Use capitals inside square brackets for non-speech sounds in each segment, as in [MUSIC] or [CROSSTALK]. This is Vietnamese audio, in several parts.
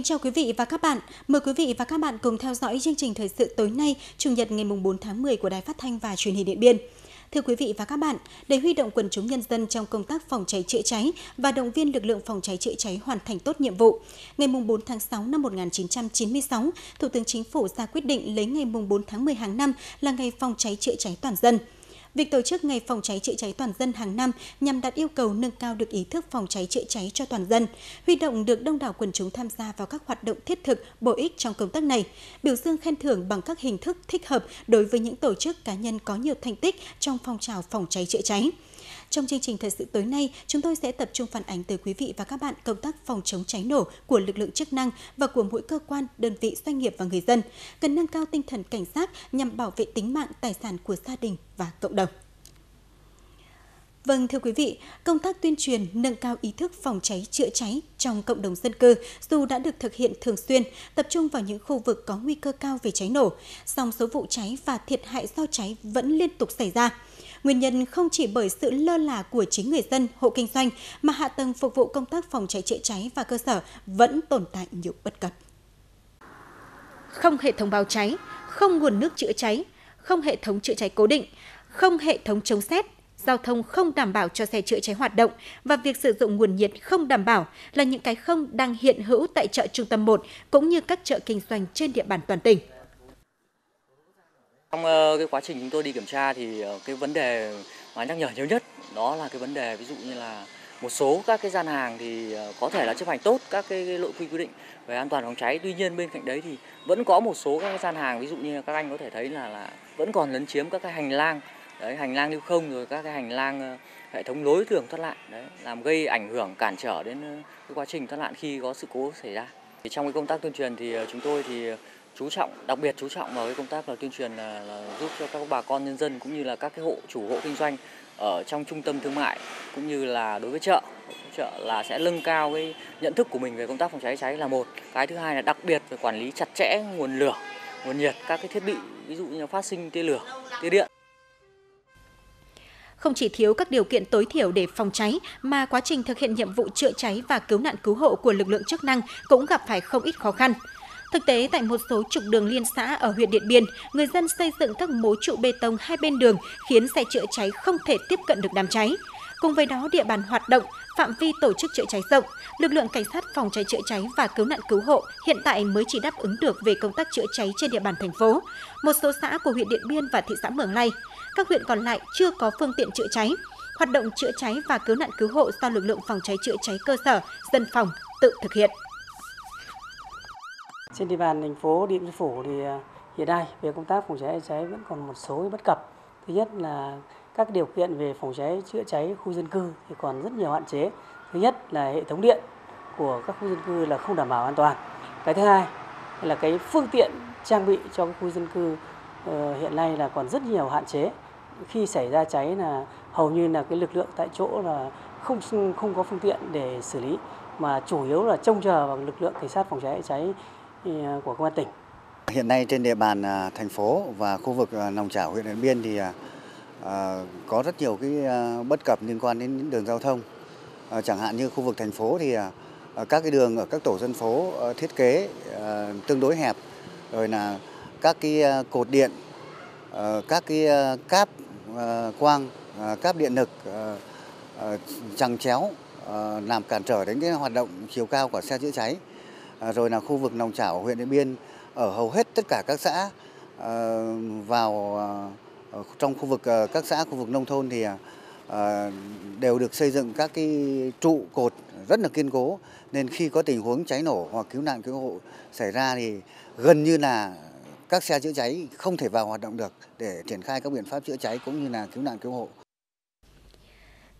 Kính chào quý vị và các bạn. Mời quý vị và các bạn cùng theo dõi chương trình thời sự tối nay, Chủ nhật ngày 4 tháng 10 của Đài Phát thanh và Truyền hình Điện Biên. Thưa quý vị và các bạn, để huy động quần chúng nhân dân trong công tác phòng cháy chữa cháy và động viên lực lượng phòng cháy chữa cháy hoàn thành tốt nhiệm vụ, ngày 4 tháng 6 năm 1996, Thủ tướng Chính phủ ra quyết định lấy ngày 4 tháng 10 hàng năm là ngày phòng cháy chữa cháy toàn dân – Việc tổ chức ngày phòng cháy chữa cháy toàn dân hàng năm nhằm đạt yêu cầu nâng cao được ý thức phòng cháy chữa cháy cho toàn dân, huy động được đông đảo quần chúng tham gia vào các hoạt động thiết thực, bổ ích trong công tác này, biểu dương khen thưởng bằng các hình thức thích hợp đối với những tổ chức cá nhân có nhiều thành tích trong phong trào phòng cháy chữa cháy. Trong chương trình thời sự tối nay, chúng tôi sẽ tập trung phản ánh tới quý vị và các bạn công tác phòng chống cháy nổ của lực lượng chức năng và của mỗi cơ quan, đơn vị, doanh nghiệp và người dân. Cần nâng cao tinh thần cảnh giác nhằm bảo vệ tính mạng, tài sản của gia đình và cộng đồng. Vâng thưa quý vị, công tác tuyên truyền nâng cao ý thức phòng cháy chữa cháy trong cộng đồng dân cư dù đã được thực hiện thường xuyên, tập trung vào những khu vực có nguy cơ cao về cháy nổ, song số vụ cháy và thiệt hại do cháy vẫn liên tục xảy ra. Nguyên nhân không chỉ bởi sự lơ là của chính người dân, hộ kinh doanh mà hạ tầng phục vụ công tác phòng cháy chữa cháy và cơ sở vẫn tồn tại nhiều bất cập. Không hệ thống báo cháy, không nguồn nước chữa cháy, không hệ thống chữa cháy cố định, không hệ thống chống xét, giao thông không đảm bảo cho xe chữa cháy hoạt động và việc sử dụng nguồn nhiệt không đảm bảo là những cái không đang hiện hữu tại chợ trung tâm 1 cũng như các chợ kinh doanh trên địa bàn toàn tỉnh. Trong ờ, cái quá trình chúng tôi đi kiểm tra thì ờ, cái vấn đề mà nhắc nhở nhiều nhất đó là cái vấn đề ví dụ như là một số các cái gian hàng thì ờ, có thể là chấp hành tốt các cái nội quy quy định về an toàn phòng cháy tuy nhiên bên cạnh đấy thì vẫn có một số các cái gian hàng ví dụ như các anh có thể thấy là là vẫn còn lấn chiếm các cái hành lang đấy hành lang lưu không rồi các cái hành lang hệ thống lối thường thoát nạn đấy làm gây ảnh hưởng cản trở đến cái quá trình thoát nạn khi có sự cố xảy ra thì trong cái công tác tuyên truyền thì chúng tôi thì chú trọng đặc biệt chú trọng vào cái công tác là tuyên truyền là, là giúp cho các bà con nhân dân cũng như là các cái hộ chủ hộ kinh doanh ở trong trung tâm thương mại cũng như là đối với chợ chợ là sẽ nâng cao cái nhận thức của mình về công tác phòng cháy cháy là một cái thứ hai là đặc biệt về quản lý chặt chẽ nguồn lửa nguồn nhiệt các cái thiết bị ví dụ như phát sinh tia lửa tia điện không chỉ thiếu các điều kiện tối thiểu để phòng cháy mà quá trình thực hiện nhiệm vụ chữa cháy và cứu nạn cứu hộ của lực lượng chức năng cũng gặp phải không ít khó khăn. Thực tế, tại một số trục đường liên xã ở huyện Điện Biên, người dân xây dựng các mố trụ bê tông hai bên đường khiến xe chữa cháy không thể tiếp cận được đám cháy. Cùng với đó, địa bàn hoạt động, phạm vi tổ chức chữa cháy rộng, lực lượng cảnh sát phòng cháy chữa cháy và cứu nạn cứu hộ hiện tại mới chỉ đáp ứng được về công tác chữa cháy trên địa bàn thành phố, một số xã của huyện Điện Biên và thị xã Mường Lai Các huyện còn lại chưa có phương tiện chữa cháy. Hoạt động chữa cháy và cứu nạn cứu hộ do lực lượng phòng cháy chữa cháy cơ sở, dân phòng tự thực hiện. Trên địa bàn thành phố Điện Biên Phủ thì à, hiện nay về công tác phòng cháy chữa cháy vẫn còn một số bất cập. Thứ nhất là các điều kiện về phòng cháy chữa cháy khu dân cư thì còn rất nhiều hạn chế. Thứ nhất là hệ thống điện của các khu dân cư là không đảm bảo an toàn. Cái thứ hai là cái phương tiện trang bị cho các khu dân cư ờ, hiện nay là còn rất nhiều hạn chế. Khi xảy ra cháy là hầu như là cái lực lượng tại chỗ là không không có phương tiện để xử lý mà chủ yếu là trông chờ vào lực lượng cảnh sát phòng cháy cháy À, của công an tỉnh. Hiện nay trên địa bàn à, thành phố và khu vực à, Nòng Chảo huyện Điện Biên thì có rất nhiều cái bất cập liên quan đến đường giao thông. Chẳng hạn như khu vực thành phố thì các cái đường ở các tổ dân phố thiết kế tương đối hẹp rồi là các cái cột điện các cái cáp quang cáp điện lực chằng chéo làm cản trở đến cái hoạt động chiều cao của xe chữa cháy À, rồi là khu vực nòng chảo huyện điện biên ở hầu hết tất cả các xã ờ, vào ờ, trong khu vực ờ, các xã khu vực nông thôn thì đều được xây dựng các cái trụ cột rất là kiên cố nên khi có tình huống cháy nổ hoặc cứu nạn cứu hộ xảy ra thì gần như là các xe chữa cháy không thể vào hoạt động được để triển khai các biện pháp chữa cháy cũng như là cứu nạn cứu hộ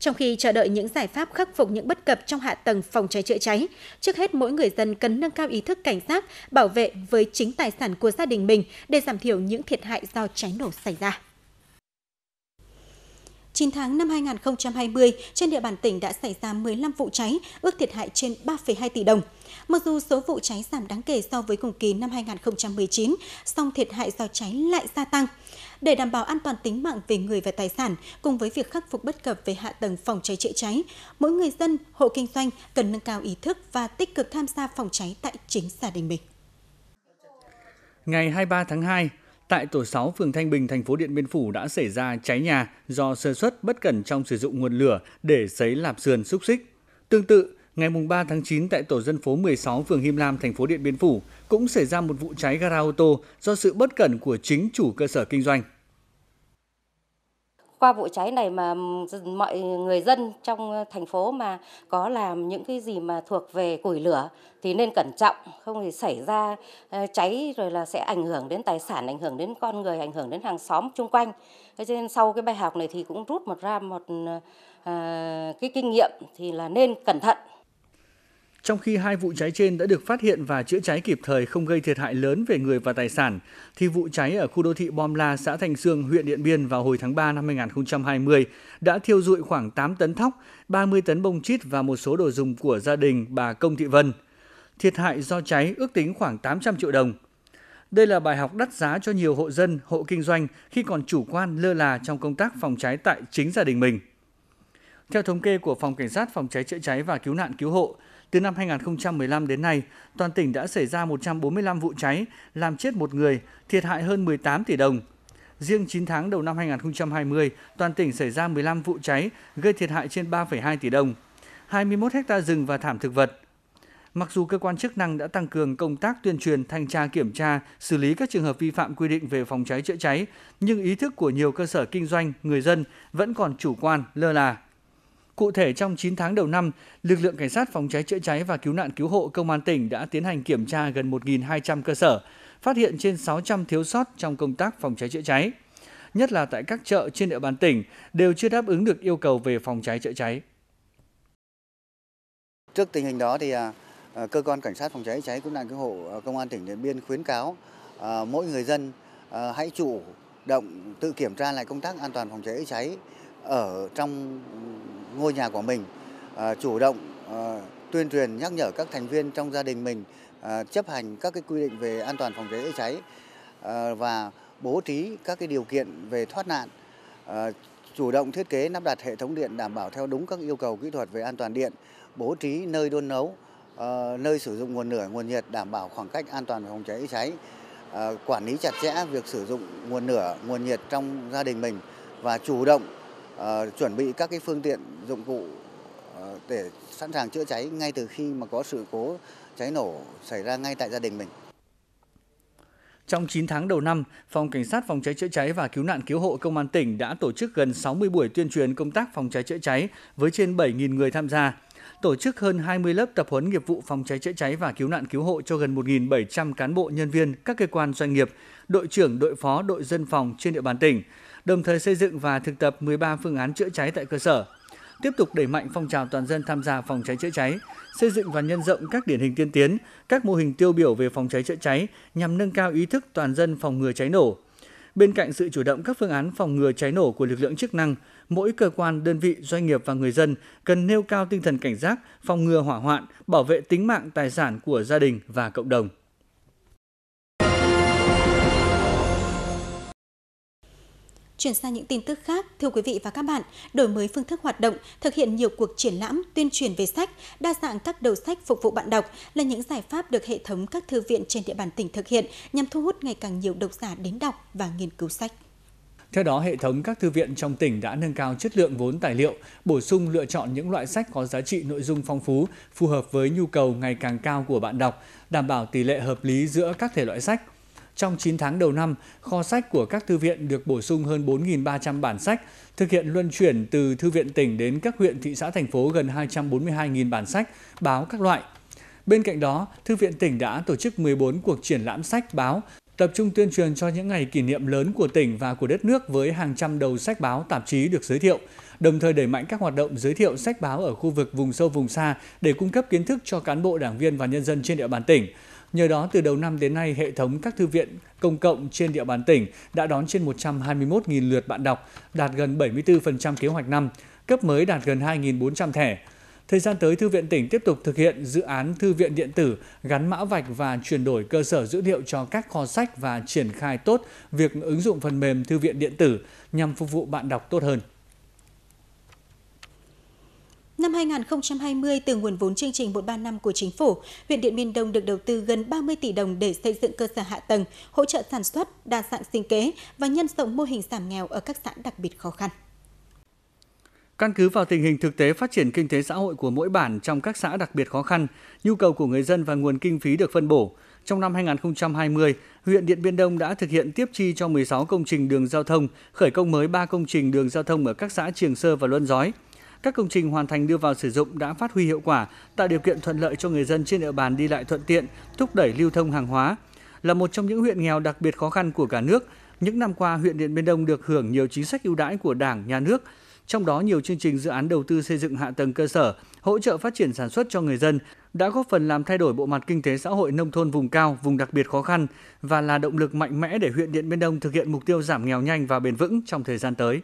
trong khi chờ đợi những giải pháp khắc phục những bất cập trong hạ tầng phòng cháy chữa cháy, trước hết mỗi người dân cần nâng cao ý thức cảnh giác, bảo vệ với chính tài sản của gia đình mình để giảm thiểu những thiệt hại do cháy nổ xảy ra. 9 tháng năm 2020, trên địa bàn tỉnh đã xảy ra 15 vụ cháy, ước thiệt hại trên 3,2 tỷ đồng. Mặc dù số vụ cháy giảm đáng kể so với cùng kỳ năm 2019, song thiệt hại do cháy lại gia tăng. Để đảm bảo an toàn tính mạng về người và tài sản, cùng với việc khắc phục bất cập về hạ tầng phòng cháy chữa cháy, mỗi người dân, hộ kinh doanh cần nâng cao ý thức và tích cực tham gia phòng cháy tại chính gia đình mình. Ngày 23 tháng 2, Tại tổ 6 phường Thanh Bình, thành phố Điện Biên Phủ đã xảy ra cháy nhà do sơ xuất bất cẩn trong sử dụng nguồn lửa để sấy lạp sườn xúc xích. Tương tự, ngày 3 tháng 9 tại tổ dân phố 16 phường Him Lam, thành phố Điện Biên Phủ cũng xảy ra một vụ cháy gara ô tô do sự bất cẩn của chính chủ cơ sở kinh doanh qua vụ cháy này mà mọi người dân trong thành phố mà có làm những cái gì mà thuộc về củi lửa thì nên cẩn trọng không thì xảy ra cháy rồi là sẽ ảnh hưởng đến tài sản ảnh hưởng đến con người ảnh hưởng đến hàng xóm chung quanh thế cho nên sau cái bài học này thì cũng rút một ra một à, cái kinh nghiệm thì là nên cẩn thận trong khi hai vụ cháy trên đã được phát hiện và chữa cháy kịp thời không gây thiệt hại lớn về người và tài sản, thì vụ cháy ở khu đô thị Bom La, xã Thành Sương, huyện Điện Biên vào hồi tháng 3 năm 2020 đã thiêu dụi khoảng 8 tấn thóc, 30 tấn bông chít và một số đồ dùng của gia đình bà Công Thị Vân. Thiệt hại do cháy ước tính khoảng 800 triệu đồng. Đây là bài học đắt giá cho nhiều hộ dân, hộ kinh doanh khi còn chủ quan lơ là trong công tác phòng cháy tại chính gia đình mình. Theo thống kê của Phòng Cảnh sát Phòng cháy chữa cháy và Cứu nạn Cứu hộ, từ năm 2015 đến nay, toàn tỉnh đã xảy ra 145 vụ cháy, làm chết một người, thiệt hại hơn 18 tỷ đồng. Riêng 9 tháng đầu năm 2020, toàn tỉnh xảy ra 15 vụ cháy, gây thiệt hại trên 3,2 tỷ đồng. 21 hecta rừng và thảm thực vật. Mặc dù cơ quan chức năng đã tăng cường công tác tuyên truyền, thanh tra kiểm tra, xử lý các trường hợp vi phạm quy định về phòng cháy chữa cháy, nhưng ý thức của nhiều cơ sở kinh doanh, người dân vẫn còn chủ quan, lơ là. Cụ thể trong 9 tháng đầu năm, lực lượng cảnh sát phòng cháy chữa cháy và cứu nạn cứu hộ công an tỉnh đã tiến hành kiểm tra gần 1.200 cơ sở, phát hiện trên 600 thiếu sót trong công tác phòng cháy chữa cháy. Nhất là tại các chợ trên địa bàn tỉnh đều chưa đáp ứng được yêu cầu về phòng cháy chữa cháy. Trước tình hình đó thì à, à, cơ quan cảnh sát phòng cháy cháy cứu nạn cứu hộ à, công an tỉnh Điện Biên khuyến cáo mỗi người dân hãy chủ động tự kiểm tra lại công tác an toàn phòng cháy cháy ở trong ngôi nhà của mình, à, chủ động à, tuyên truyền nhắc nhở các thành viên trong gia đình mình à, chấp hành các cái quy định về an toàn phòng cháy chữa cháy và bố trí các cái điều kiện về thoát nạn, chủ động thiết kế lắp đặt hệ thống điện đảm bảo theo đúng các yêu cầu kỹ thuật về an toàn điện, bố trí nơi đun nấu, nơi sử dụng nguồn lửa, nguồn nhiệt đảm bảo khoảng cách an toàn phòng cháy chữa cháy, quản lý chặt chẽ việc sử dụng nguồn lửa, nguồn nhiệt trong gia đình mình và chủ động Ờ, chuẩn bị các cái phương tiện dụng cụ ờ, để sẵn sàng chữa cháy ngay từ khi mà có sự cố cháy nổ xảy ra ngay tại gia đình mình. Trong 9 tháng đầu năm, Phòng Cảnh sát Phòng cháy chữa cháy và Cứu nạn Cứu hộ Công an tỉnh đã tổ chức gần 60 buổi tuyên truyền công tác phòng cháy chữa cháy với trên 7.000 người tham gia tổ chức hơn 20 lớp tập huấn nghiệp vụ phòng cháy chữa cháy và cứu nạn cứu hộ cho gần 1.700 cán bộ nhân viên các cơ quan doanh nghiệp, đội trưởng, đội phó, đội dân phòng trên địa bàn tỉnh đồng thời xây dựng và thực tập 13 phương án chữa cháy tại cơ sở. Tiếp tục đẩy mạnh phong trào toàn dân tham gia phòng cháy chữa cháy, xây dựng và nhân rộng các điển hình tiên tiến, các mô hình tiêu biểu về phòng cháy chữa cháy nhằm nâng cao ý thức toàn dân phòng ngừa cháy nổ. Bên cạnh sự chủ động các phương án phòng ngừa cháy nổ của lực lượng chức năng, mỗi cơ quan, đơn vị, doanh nghiệp và người dân cần nêu cao tinh thần cảnh giác, phòng ngừa hỏa hoạn, bảo vệ tính mạng, tài sản của gia đình và cộng đồng. Chuyển sang những tin tức khác, thưa quý vị và các bạn, đổi mới phương thức hoạt động, thực hiện nhiều cuộc triển lãm, tuyên truyền về sách, đa dạng các đầu sách phục vụ bạn đọc là những giải pháp được hệ thống các thư viện trên địa bàn tỉnh thực hiện nhằm thu hút ngày càng nhiều độc giả đến đọc và nghiên cứu sách. Theo đó, hệ thống các thư viện trong tỉnh đã nâng cao chất lượng vốn tài liệu, bổ sung lựa chọn những loại sách có giá trị nội dung phong phú, phù hợp với nhu cầu ngày càng cao của bạn đọc, đảm bảo tỷ lệ hợp lý giữa các thể loại sách, trong 9 tháng đầu năm, kho sách của các thư viện được bổ sung hơn 4.300 bản sách, thực hiện luân chuyển từ thư viện tỉnh đến các huyện, thị xã, thành phố gần 242.000 bản sách, báo các loại. Bên cạnh đó, Thư viện tỉnh đã tổ chức 14 cuộc triển lãm sách báo, tập trung tuyên truyền cho những ngày kỷ niệm lớn của tỉnh và của đất nước với hàng trăm đầu sách báo, tạp chí được giới thiệu, đồng thời đẩy mạnh các hoạt động giới thiệu sách báo ở khu vực vùng sâu vùng xa để cung cấp kiến thức cho cán bộ đảng viên và nhân dân trên địa bàn tỉnh. Nhờ đó, từ đầu năm đến nay, hệ thống các thư viện công cộng trên địa bàn tỉnh đã đón trên 121.000 lượt bạn đọc, đạt gần 74% kế hoạch năm, cấp mới đạt gần 2.400 thẻ. Thời gian tới, Thư viện tỉnh tiếp tục thực hiện dự án Thư viện điện tử gắn mã vạch và chuyển đổi cơ sở dữ liệu cho các kho sách và triển khai tốt việc ứng dụng phần mềm Thư viện điện tử nhằm phục vụ bạn đọc tốt hơn. Năm 2020, từ nguồn vốn chương trình năm của chính phủ, huyện Điện Biên Đông được đầu tư gần 30 tỷ đồng để xây dựng cơ sở hạ tầng, hỗ trợ sản xuất, đa dạng sinh kế và nhân rộng mô hình giảm nghèo ở các xã đặc biệt khó khăn. Căn cứ vào tình hình thực tế phát triển kinh tế xã hội của mỗi bản trong các xã đặc biệt khó khăn, nhu cầu của người dân và nguồn kinh phí được phân bổ, trong năm 2020, huyện Điện Biên Đông đã thực hiện tiếp chi cho 16 công trình đường giao thông, khởi công mới 3 công trình đường giao thông ở các xã Triềng Sơ và Luân Giói – các công trình hoàn thành đưa vào sử dụng đã phát huy hiệu quả, tạo điều kiện thuận lợi cho người dân trên địa bàn đi lại thuận tiện, thúc đẩy lưu thông hàng hóa. Là một trong những huyện nghèo đặc biệt khó khăn của cả nước, những năm qua huyện Điện Biên Đông được hưởng nhiều chính sách ưu đãi của Đảng, nhà nước, trong đó nhiều chương trình dự án đầu tư xây dựng hạ tầng cơ sở, hỗ trợ phát triển sản xuất cho người dân đã góp phần làm thay đổi bộ mặt kinh tế xã hội nông thôn vùng cao, vùng đặc biệt khó khăn và là động lực mạnh mẽ để huyện Điện Biên Đông thực hiện mục tiêu giảm nghèo nhanh và bền vững trong thời gian tới.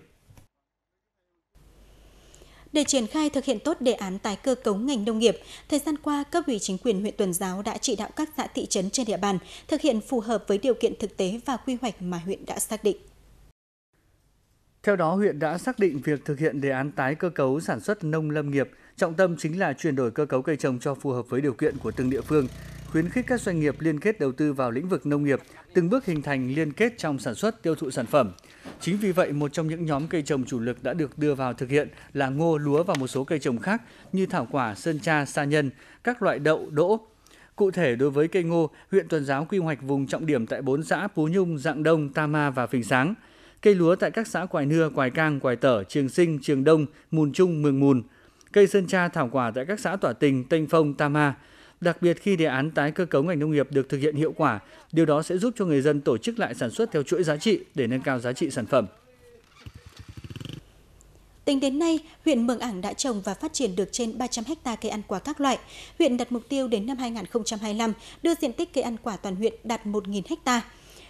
Để triển khai thực hiện tốt đề án tái cơ cấu ngành nông nghiệp, thời gian qua cấp ủy chính quyền huyện Tuần Giáo đã chỉ đạo các xã thị trấn trên địa bàn thực hiện phù hợp với điều kiện thực tế và quy hoạch mà huyện đã xác định. Theo đó, huyện đã xác định việc thực hiện đề án tái cơ cấu sản xuất nông lâm nghiệp, trọng tâm chính là chuyển đổi cơ cấu cây trồng cho phù hợp với điều kiện của từng địa phương, khuyến khích các doanh nghiệp liên kết đầu tư vào lĩnh vực nông nghiệp, từng bước hình thành liên kết trong sản xuất tiêu thụ sản phẩm. Chính vì vậy, một trong những nhóm cây trồng chủ lực đã được đưa vào thực hiện là ngô, lúa và một số cây trồng khác như thảo quả, sơn tra, sa nhân, các loại đậu, đỗ, Cụ thể đối với cây ngô, huyện Tuần Giáo quy hoạch vùng trọng điểm tại 4 xã Pú Nhung, Dạng Đông, Tam Ma và Phình Sáng. Cây lúa tại các xã Quài Nưa, Quài Cang, Quài Tở, Trường Sinh, Trường Đông, Mùn Trung, Mường Mùn. Cây sơn tra thảo quả tại các xã Tỏa Tình, Tênh Phong, Tam Ma. Đặc biệt khi đề án tái cơ cấu ngành nông nghiệp được thực hiện hiệu quả, điều đó sẽ giúp cho người dân tổ chức lại sản xuất theo chuỗi giá trị để nâng cao giá trị sản phẩm. Tính đến nay, huyện Mường Ảng đã trồng và phát triển được trên 300 ha cây ăn quả các loại. Huyện đặt mục tiêu đến năm 2025 đưa diện tích cây ăn quả toàn huyện đạt 1.000 ha.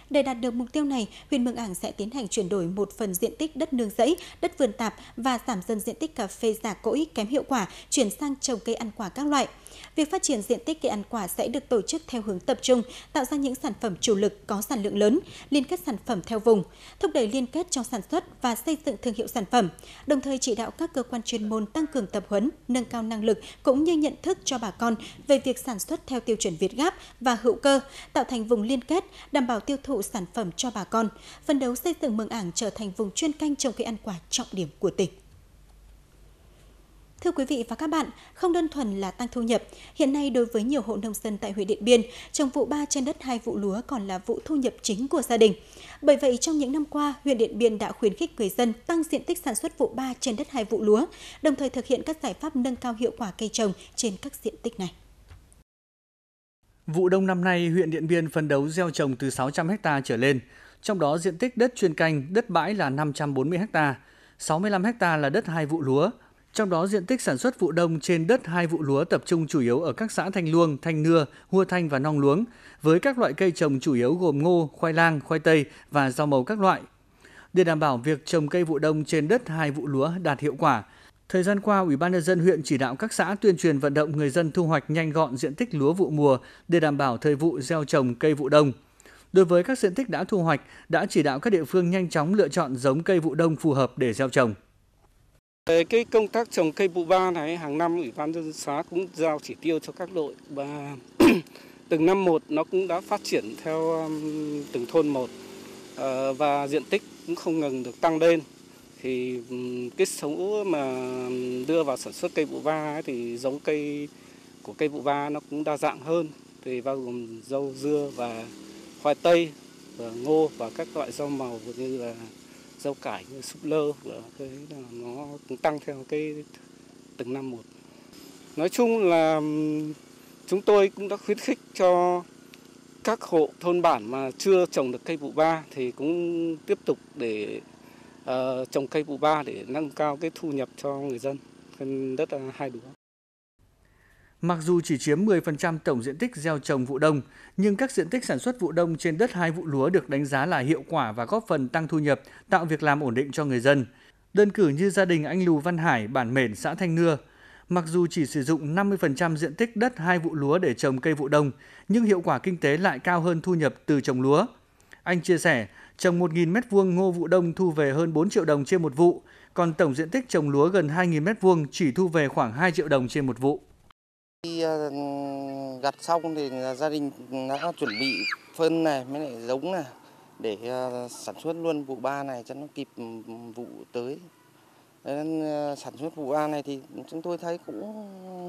Để đạt được mục tiêu này, huyện Mường Ảng sẽ tiến hành chuyển đổi một phần diện tích đất nương rẫy, đất vườn tạp và giảm dần diện tích cà phê giả cỗi kém hiệu quả chuyển sang trồng cây ăn quả các loại. Việc phát triển diện tích cây ăn quả sẽ được tổ chức theo hướng tập trung, tạo ra những sản phẩm chủ lực có sản lượng lớn, liên kết sản phẩm theo vùng, thúc đẩy liên kết trong sản xuất và xây dựng thương hiệu sản phẩm, đồng thời chỉ đạo các cơ quan chuyên môn tăng cường tập huấn, nâng cao năng lực cũng như nhận thức cho bà con về việc sản xuất theo tiêu chuẩn Việt Gáp và hữu cơ, tạo thành vùng liên kết, đảm bảo tiêu thụ sản phẩm cho bà con, phân đấu xây dựng Mường Ảng trở thành vùng chuyên canh trồng cây ăn quả trọng điểm của tỉnh. Thưa quý vị và các bạn, không đơn thuần là tăng thu nhập, hiện nay đối với nhiều hộ nông dân tại huyện Điện Biên, trồng vụ 3 trên đất hai vụ lúa còn là vụ thu nhập chính của gia đình. Bởi vậy, trong những năm qua, huyện Điện Biên đã khuyến khích người dân tăng diện tích sản xuất vụ 3 trên đất hai vụ lúa, đồng thời thực hiện các giải pháp nâng cao hiệu quả cây trồng trên các diện tích này. Vụ đông năm nay, huyện Điện Biên phấn đấu gieo trồng từ 600 ha trở lên, trong đó diện tích đất chuyên canh, đất bãi là 540 ha, 65 ha là đất hai vụ lúa, trong đó diện tích sản xuất vụ đông trên đất hai vụ lúa tập trung chủ yếu ở các xã Thanh Luông, Thanh Nưa, Hua Thanh và Nong Luống, với các loại cây trồng chủ yếu gồm ngô, khoai lang, khoai tây và rau màu các loại. Để đảm bảo việc trồng cây vụ đông trên đất hai vụ lúa đạt hiệu quả, Thời gian qua, Ủy ban nhân dân huyện chỉ đạo các xã tuyên truyền vận động người dân thu hoạch nhanh gọn diện tích lúa vụ mùa để đảm bảo thời vụ gieo trồng cây vụ đông. Đối với các diện tích đã thu hoạch, đã chỉ đạo các địa phương nhanh chóng lựa chọn giống cây vụ đông phù hợp để gieo trồng. Ờ, cái công tác trồng cây vụ ba này hàng năm Ủy ban dân xã cũng giao chỉ tiêu cho các đội và [CLEARS THROAT] từng năm một nó cũng đã phát triển theo um, từng thôn một ờ, và diện tích cũng không ngừng được tăng lên thì um, cái số mà um, đưa vào sản xuất cây vụ ba ấy, thì giống cây của cây vụ ba nó cũng đa dạng hơn thì bao gồm rau dưa và khoai tây và ngô và các loại rau màu như là rau cải như súp lơ là cái là nó cũng tăng theo cái từng năm một nói chung là chúng tôi cũng đã khuyến khích cho các hộ thôn bản mà chưa trồng được cây vụ ba thì cũng tiếp tục để uh, trồng cây vụ ba để nâng cao cái thu nhập cho người dân đất hai lúa Mặc dù chỉ chiếm 10% tổng diện tích gieo trồng vụ đông, nhưng các diện tích sản xuất vụ đông trên đất hai vụ lúa được đánh giá là hiệu quả và góp phần tăng thu nhập, tạo việc làm ổn định cho người dân. Đơn cử như gia đình anh Lù Văn Hải, bản Mền, xã Thanh Nưa, mặc dù chỉ sử dụng 50% diện tích đất hai vụ lúa để trồng cây vụ đông, nhưng hiệu quả kinh tế lại cao hơn thu nhập từ trồng lúa. Anh chia sẻ, trồng 1.000 m2 ngô vụ đông thu về hơn 4 triệu đồng trên một vụ, còn tổng diện tích trồng lúa gần 2.000 m2 chỉ thu về khoảng 2 triệu đồng trên một vụ. Khi ờ, gặt xong thì gia đình đã chuẩn bị phân này mới lại giống này để ờ, sản xuất luôn vụ ba này cho nó kịp vụ tới. Nên ờ, sản xuất vụ ba này thì chúng tôi thấy cũng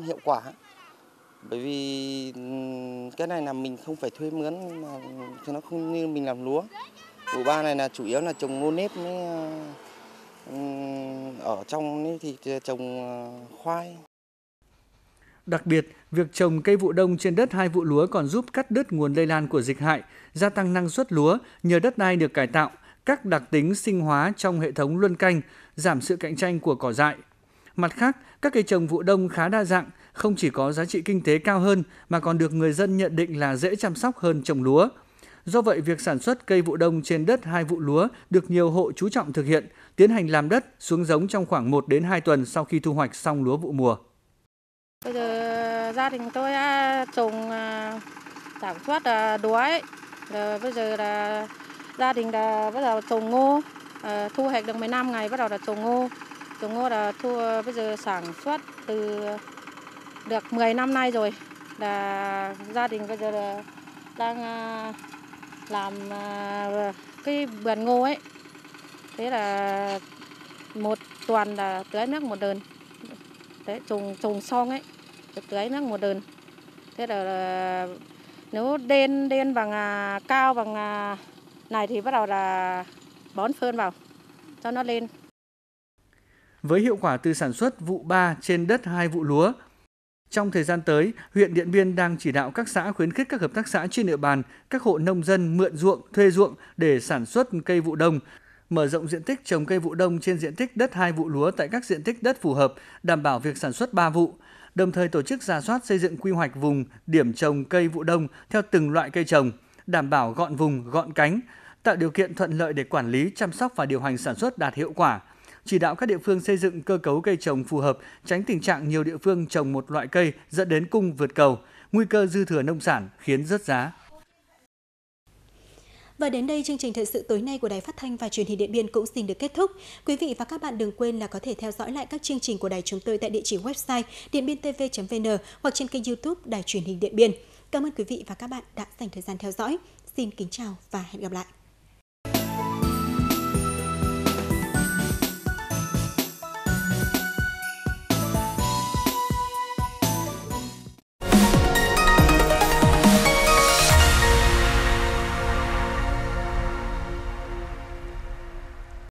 hiệu quả. Bởi vì cái này là mình không phải thuê mướn cho nó không như mình làm lúa. Vụ ba này là chủ yếu là trồng ngô nếp mới ở trong thì trồng khoai Đặc biệt, việc trồng cây vụ đông trên đất hai vụ lúa còn giúp cắt đứt nguồn lây lan của dịch hại, gia tăng năng suất lúa nhờ đất đai được cải tạo, các đặc tính sinh hóa trong hệ thống luân canh, giảm sự cạnh tranh của cỏ dại. Mặt khác, các cây trồng vụ đông khá đa dạng, không chỉ có giá trị kinh tế cao hơn mà còn được người dân nhận định là dễ chăm sóc hơn trồng lúa. Do vậy, việc sản xuất cây vụ đông trên đất hai vụ lúa được nhiều hộ chú trọng thực hiện, tiến hành làm đất, xuống giống trong khoảng 1 đến 2 tuần sau khi thu hoạch xong lúa vụ mùa. Bây giờ gia đình tôi à, trồng à, sản xuất à, đuối, rồi bây giờ là gia đình là bắt đầu trồng ngô, thu hoạch được 15 ngày bắt đầu là trồng ngô. Trồng ngô là thu bây giờ sản xuất từ được 10 năm nay rồi. Là gia đình bây giờ là đang làm cái vườn ngô ấy. Thế là một tuần là tưới nước một đợt đấy trồng trồng xong ấy được tưới nước một đợt thế là nếu đen đen bằng à, cao bằng à, này thì bắt đầu là bón phơn vào cho nó lên với hiệu quả từ sản xuất vụ 3 trên đất hai vụ lúa. Trong thời gian tới, huyện Điện Biên đang chỉ đạo các xã khuyến khích các hợp tác xã trên địa bàn, các hộ nông dân mượn ruộng, thuê ruộng để sản xuất cây vụ đông, mở rộng diện tích trồng cây vụ đông trên diện tích đất hai vụ lúa tại các diện tích đất phù hợp, đảm bảo việc sản xuất 3 vụ, đồng thời tổ chức ra soát xây dựng quy hoạch vùng, điểm trồng cây vụ đông theo từng loại cây trồng, đảm bảo gọn vùng, gọn cánh, tạo điều kiện thuận lợi để quản lý, chăm sóc và điều hành sản xuất đạt hiệu quả chỉ đạo các địa phương xây dựng cơ cấu cây trồng phù hợp, tránh tình trạng nhiều địa phương trồng một loại cây dẫn đến cung vượt cầu, nguy cơ dư thừa nông sản khiến rớt giá. Và đến đây chương trình thời sự tối nay của Đài Phát thanh và Truyền hình Điện Biên cũng xin được kết thúc. Quý vị và các bạn đừng quên là có thể theo dõi lại các chương trình của đài chúng tôi tại địa chỉ website điện biên tv vn hoặc trên kênh YouTube Đài Truyền hình Điện Biên. Cảm ơn quý vị và các bạn đã dành thời gian theo dõi. Xin kính chào và hẹn gặp lại.